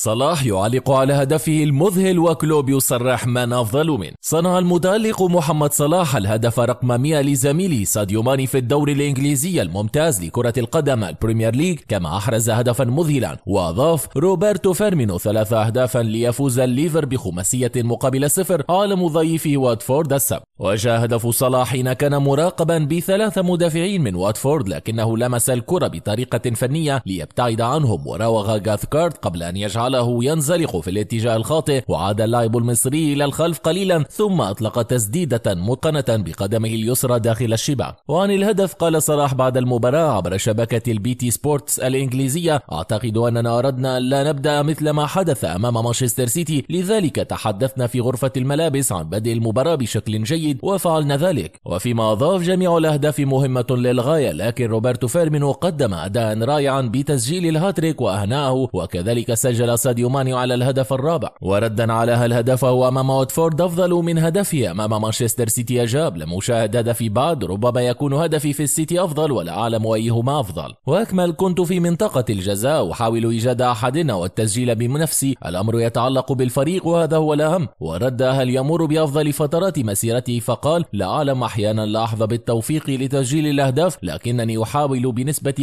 صلاح يعلق على هدفه المذهل وكلوب يصرح من أفضل من صنع المتألق محمد صلاح الهدف رقم 100 لزميله ساديو ماني في الدوري الإنجليزي الممتاز لكرة القدم البريمير ليج كما أحرز هدفا مذهلا وأضاف روبرتو فيرمينو ثلاث أهدافا ليفوز الليفر بخماسية مقابل صفر على مضيفه واتفورد السبت وشاهد صلاح حين كان مراقبا بثلاث مدافعين من واتفورد لكنه لمس الكرة بطريقة فنية ليبتعد عنهم وراوغ غاثكارد قبل أن يجعله ينزلق في الاتجاه الخاطئ وعاد اللاعب المصري إلى الخلف قليلا ثم أطلق تسديدة متقنة بقدمه اليسرى داخل الشباك وعن الهدف قال صلاح بعد المباراة عبر شبكة البي تي سبورتس الإنجليزية أعتقد أننا أردنا أن لا نبدأ مثل ما حدث أمام مانشستر سيتي لذلك تحدثنا في غرفة الملابس عن بدء المباراة بشكل جيد جيد وفعلنا ذلك وفيما أضاف جميع الأهداف مهمة للغاية لكن روبرتو فيرمينو قدم أداء رائعا بتسجيل الهاتريك وأهناه وكذلك سجل ساديو مانيو على الهدف الرابع وردا على هل هدفه أمام واتفورد أفضل من هدفه أمام مانشستر سيتي أجاب لم أشاهد هدفي بعد ربما يكون هدفي في السيتي أفضل ولا أعلم أيهما أفضل وأكمل كنت في منطقة الجزاء أحاول إيجاد أحدنا والتسجيل بنفسي الأمر يتعلق بالفريق وهذا هو الأهم ورد هل يمر بأفضل فترات مسيرته فقال لا أعلم أحيانا لا أحظى بالتوفيق لتسجيل الأهداف لكنني أحاول بنسبة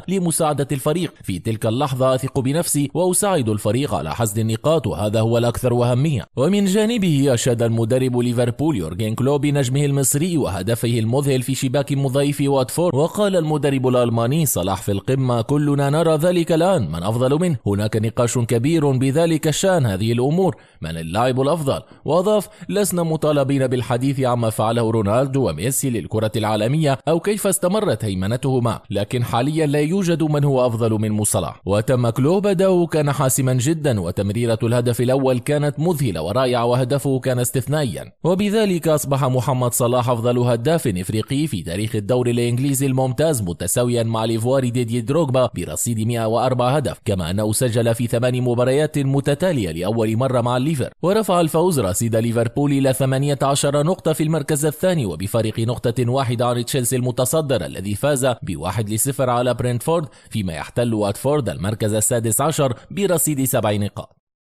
100% لمساعدة الفريق في تلك اللحظة أثق بنفسي وأساعد الفريق على حصد النقاط وهذا هو الأكثر أهمية ومن جانبه أشاد المدرب ليفربول يورجن كلوب بنجمه المصري وهدفه المذهل في شباك مضيف واتفورد وقال المدرب الألماني صلاح في القمة كلنا نرى ذلك الآن من أفضل منه هناك نقاش كبير بذلك الشأن هذه الأمور من اللاعب الأفضل وأضاف لسنا مطالبين بالحديث الحديث عما فعله رونالدو وميسي للكرة العالمية أو كيف استمرت هيمنتهما لكن حاليا لا يوجد من هو أفضل من صلاح وتم كلوب بدأه كان حاسما جدا وتمريرة الهدف الأول كانت مذهلة ورائعة وهدفه كان استثنائيا وبذلك أصبح محمد صلاح أفضل هداف إفريقي في تاريخ الدوري الإنجليزي الممتاز متساويا مع ليفوار ديدي دروغبا برصيد 104 هدف كما أنه سجل في ثمان مباريات متتالية لأول مرة مع الليفر ورفع الفوز رصيد ليفربول إلى 18 نقطة في المركز الثاني وبفارق نقطة واحدة عن تشيلسي المتصدر الذي فاز بواحد لصفر على برينتفورد فيما يحتل واتفورد المركز السادس عشر برصيد سبع نقاط